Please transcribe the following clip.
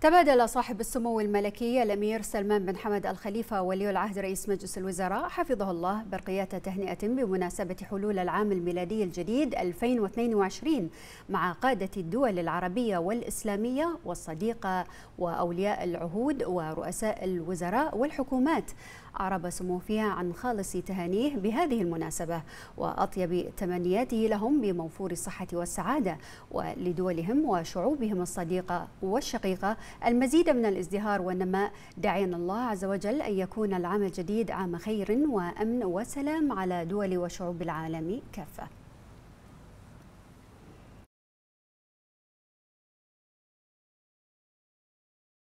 تبادل صاحب السمو الملكي الامير سلمان بن حمد الخليفه ولي العهد رئيس مجلس الوزراء حفظه الله برقيات تهنئه بمناسبه حلول العام الميلادي الجديد 2022 مع قاده الدول العربيه والاسلاميه والصديقه واولياء العهود ورؤساء الوزراء والحكومات أعرب سمو فيها عن خالص تهانيه بهذه المناسبة وأطيب تمنياته لهم بموفور الصحة والسعادة ولدولهم وشعوبهم الصديقة والشقيقة المزيد من الازدهار والنماء داعين الله عز وجل أن يكون العام الجديد عام خير وأمن وسلام على دول وشعوب العالم كافة